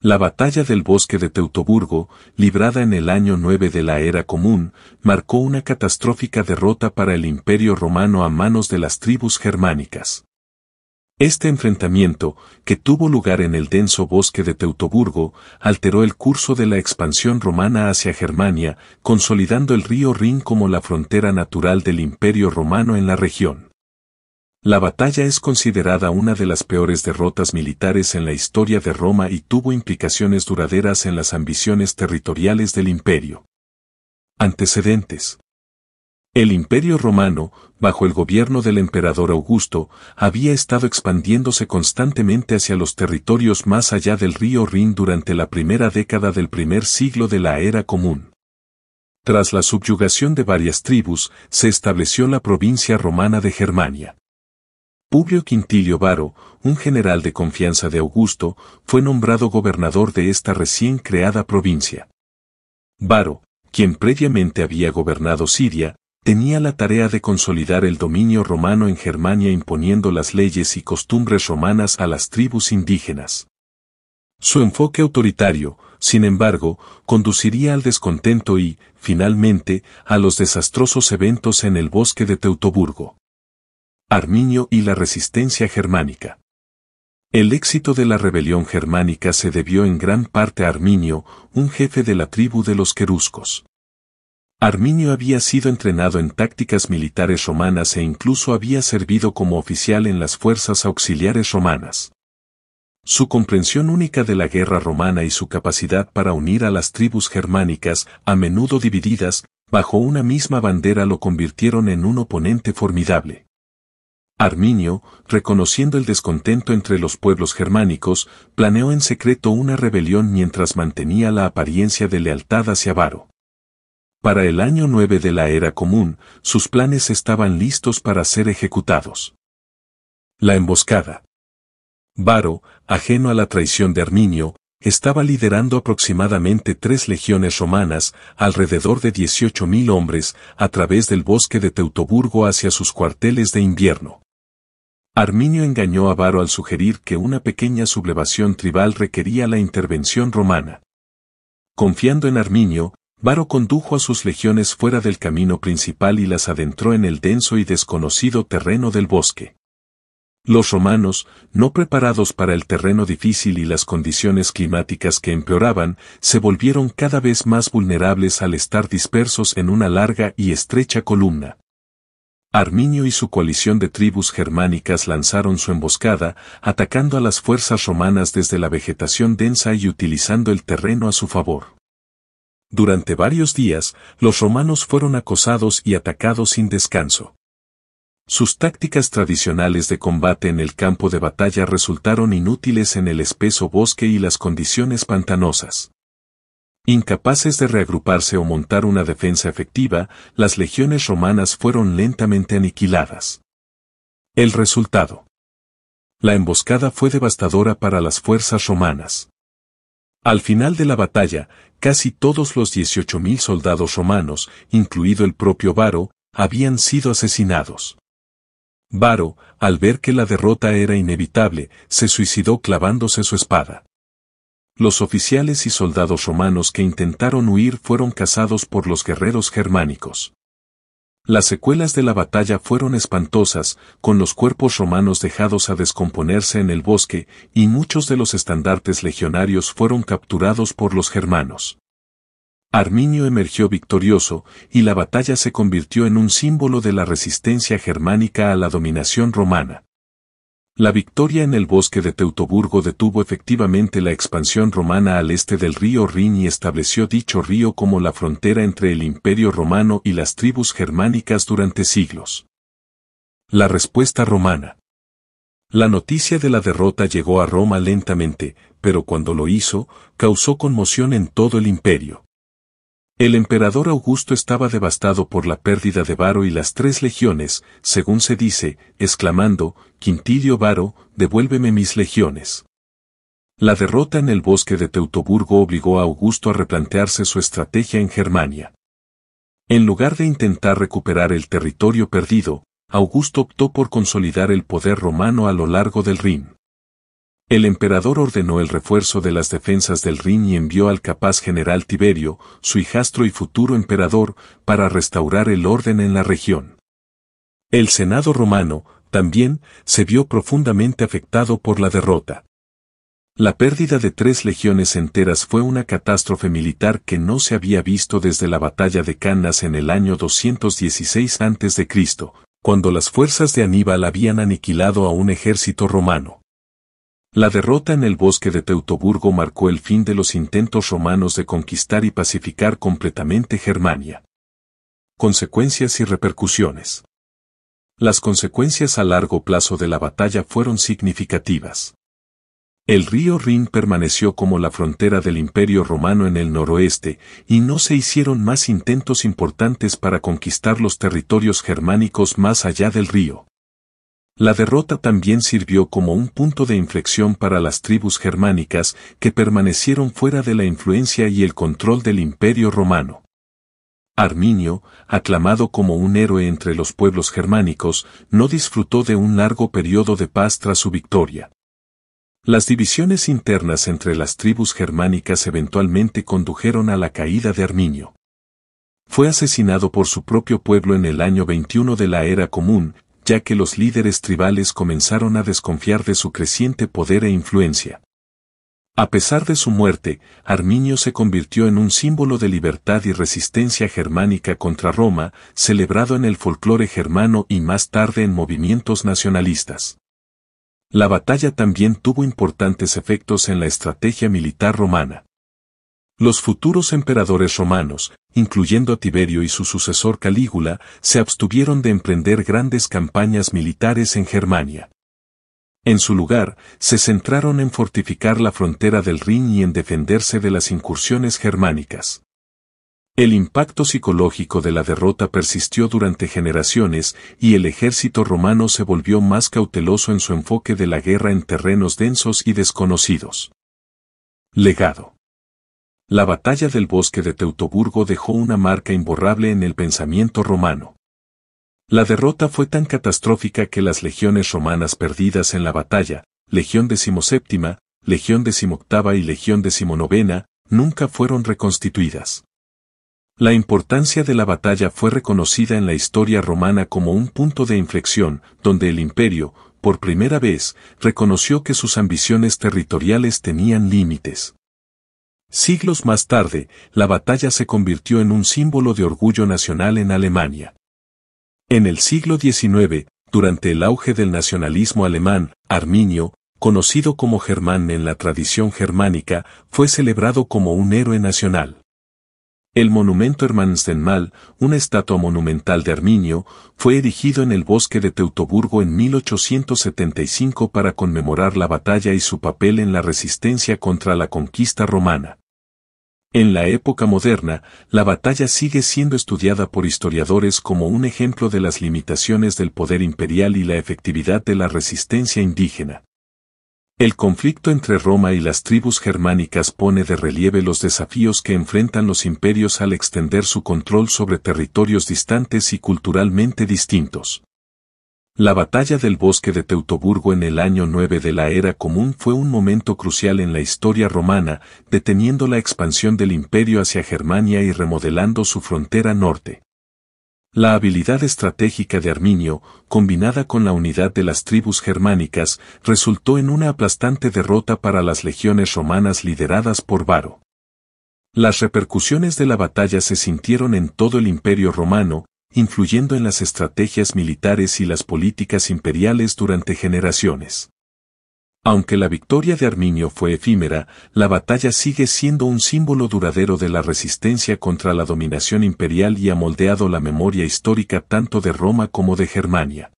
La batalla del bosque de Teutoburgo, librada en el año 9 de la era común, marcó una catastrófica derrota para el imperio romano a manos de las tribus germánicas. Este enfrentamiento, que tuvo lugar en el denso bosque de Teutoburgo, alteró el curso de la expansión romana hacia Germania, consolidando el río Rin como la frontera natural del imperio romano en la región. La batalla es considerada una de las peores derrotas militares en la historia de Roma y tuvo implicaciones duraderas en las ambiciones territoriales del imperio. Antecedentes. El imperio romano, bajo el gobierno del emperador Augusto, había estado expandiéndose constantemente hacia los territorios más allá del río Rin durante la primera década del primer siglo de la era común. Tras la subyugación de varias tribus, se estableció la provincia romana de Germania. Publio Quintilio Varo, un general de confianza de Augusto, fue nombrado gobernador de esta recién creada provincia. Varo, quien previamente había gobernado Siria, tenía la tarea de consolidar el dominio romano en Germania imponiendo las leyes y costumbres romanas a las tribus indígenas. Su enfoque autoritario, sin embargo, conduciría al descontento y, finalmente, a los desastrosos eventos en el bosque de Teutoburgo. Arminio y la resistencia germánica. El éxito de la rebelión germánica se debió en gran parte a Arminio, un jefe de la tribu de los queruscos. Arminio había sido entrenado en tácticas militares romanas e incluso había servido como oficial en las fuerzas auxiliares romanas. Su comprensión única de la guerra romana y su capacidad para unir a las tribus germánicas, a menudo divididas, bajo una misma bandera lo convirtieron en un oponente formidable. Arminio, reconociendo el descontento entre los pueblos germánicos, planeó en secreto una rebelión mientras mantenía la apariencia de lealtad hacia Varo. Para el año 9 de la era común, sus planes estaban listos para ser ejecutados. La emboscada. Varo, ajeno a la traición de Arminio, estaba liderando aproximadamente tres legiones romanas, alrededor de 18.000 hombres, a través del bosque de Teutoburgo hacia sus cuarteles de invierno. Arminio engañó a Varo al sugerir que una pequeña sublevación tribal requería la intervención romana. Confiando en Arminio, Varo condujo a sus legiones fuera del camino principal y las adentró en el denso y desconocido terreno del bosque. Los romanos, no preparados para el terreno difícil y las condiciones climáticas que empeoraban, se volvieron cada vez más vulnerables al estar dispersos en una larga y estrecha columna. Arminio y su coalición de tribus germánicas lanzaron su emboscada, atacando a las fuerzas romanas desde la vegetación densa y utilizando el terreno a su favor. Durante varios días, los romanos fueron acosados y atacados sin descanso. Sus tácticas tradicionales de combate en el campo de batalla resultaron inútiles en el espeso bosque y las condiciones pantanosas. Incapaces de reagruparse o montar una defensa efectiva, las legiones romanas fueron lentamente aniquiladas. El resultado. La emboscada fue devastadora para las fuerzas romanas. Al final de la batalla, casi todos los 18.000 soldados romanos, incluido el propio Varo, habían sido asesinados. Varo, al ver que la derrota era inevitable, se suicidó clavándose su espada. Los oficiales y soldados romanos que intentaron huir fueron cazados por los guerreros germánicos. Las secuelas de la batalla fueron espantosas, con los cuerpos romanos dejados a descomponerse en el bosque, y muchos de los estandartes legionarios fueron capturados por los germanos. Arminio emergió victorioso, y la batalla se convirtió en un símbolo de la resistencia germánica a la dominación romana. La victoria en el bosque de Teutoburgo detuvo efectivamente la expansión romana al este del río Rin y estableció dicho río como la frontera entre el imperio romano y las tribus germánicas durante siglos. La respuesta romana. La noticia de la derrota llegó a Roma lentamente, pero cuando lo hizo, causó conmoción en todo el imperio. El emperador Augusto estaba devastado por la pérdida de Varo y las tres legiones, según se dice, exclamando, Quintilio Varo, devuélveme mis legiones. La derrota en el bosque de Teutoburgo obligó a Augusto a replantearse su estrategia en Germania. En lugar de intentar recuperar el territorio perdido, Augusto optó por consolidar el poder romano a lo largo del Rin. El emperador ordenó el refuerzo de las defensas del Rin y envió al capaz general Tiberio, su hijastro y futuro emperador, para restaurar el orden en la región. El Senado romano, también, se vio profundamente afectado por la derrota. La pérdida de tres legiones enteras fue una catástrofe militar que no se había visto desde la batalla de Cannas en el año 216 a.C., cuando las fuerzas de Aníbal habían aniquilado a un ejército romano. La derrota en el bosque de Teutoburgo marcó el fin de los intentos romanos de conquistar y pacificar completamente Germania. Consecuencias y repercusiones. Las consecuencias a largo plazo de la batalla fueron significativas. El río Rin permaneció como la frontera del Imperio Romano en el noroeste, y no se hicieron más intentos importantes para conquistar los territorios germánicos más allá del río. La derrota también sirvió como un punto de inflexión para las tribus germánicas que permanecieron fuera de la influencia y el control del imperio romano. Arminio, aclamado como un héroe entre los pueblos germánicos, no disfrutó de un largo periodo de paz tras su victoria. Las divisiones internas entre las tribus germánicas eventualmente condujeron a la caída de Arminio. Fue asesinado por su propio pueblo en el año 21 de la era común, ya que los líderes tribales comenzaron a desconfiar de su creciente poder e influencia. A pesar de su muerte, Arminio se convirtió en un símbolo de libertad y resistencia germánica contra Roma, celebrado en el folclore germano y más tarde en movimientos nacionalistas. La batalla también tuvo importantes efectos en la estrategia militar romana. Los futuros emperadores romanos, incluyendo a Tiberio y su sucesor Calígula, se abstuvieron de emprender grandes campañas militares en Germania. En su lugar, se centraron en fortificar la frontera del Rin y en defenderse de las incursiones germánicas. El impacto psicológico de la derrota persistió durante generaciones y el ejército romano se volvió más cauteloso en su enfoque de la guerra en terrenos densos y desconocidos. Legado. La batalla del bosque de Teutoburgo dejó una marca imborrable en el pensamiento romano. La derrota fue tan catastrófica que las legiones romanas perdidas en la batalla, Legión decimoséptima, Legión decimoctava y Legión decimonovena, nunca fueron reconstituidas. La importancia de la batalla fue reconocida en la historia romana como un punto de inflexión, donde el imperio, por primera vez, reconoció que sus ambiciones territoriales tenían límites. Siglos más tarde, la batalla se convirtió en un símbolo de orgullo nacional en Alemania. En el siglo XIX, durante el auge del nacionalismo alemán, Arminio, conocido como Germán en la tradición germánica, fue celebrado como un héroe nacional. El monumento Hermannstenmal, una estatua monumental de Arminio, fue erigido en el bosque de Teutoburgo en 1875 para conmemorar la batalla y su papel en la resistencia contra la conquista romana. En la época moderna, la batalla sigue siendo estudiada por historiadores como un ejemplo de las limitaciones del poder imperial y la efectividad de la resistencia indígena. El conflicto entre Roma y las tribus germánicas pone de relieve los desafíos que enfrentan los imperios al extender su control sobre territorios distantes y culturalmente distintos. La batalla del bosque de Teutoburgo en el año 9 de la era común fue un momento crucial en la historia romana, deteniendo la expansión del imperio hacia Germania y remodelando su frontera norte. La habilidad estratégica de Arminio, combinada con la unidad de las tribus germánicas, resultó en una aplastante derrota para las legiones romanas lideradas por Varo. Las repercusiones de la batalla se sintieron en todo el imperio romano, influyendo en las estrategias militares y las políticas imperiales durante generaciones. Aunque la victoria de Arminio fue efímera, la batalla sigue siendo un símbolo duradero de la resistencia contra la dominación imperial y ha moldeado la memoria histórica tanto de Roma como de Germania.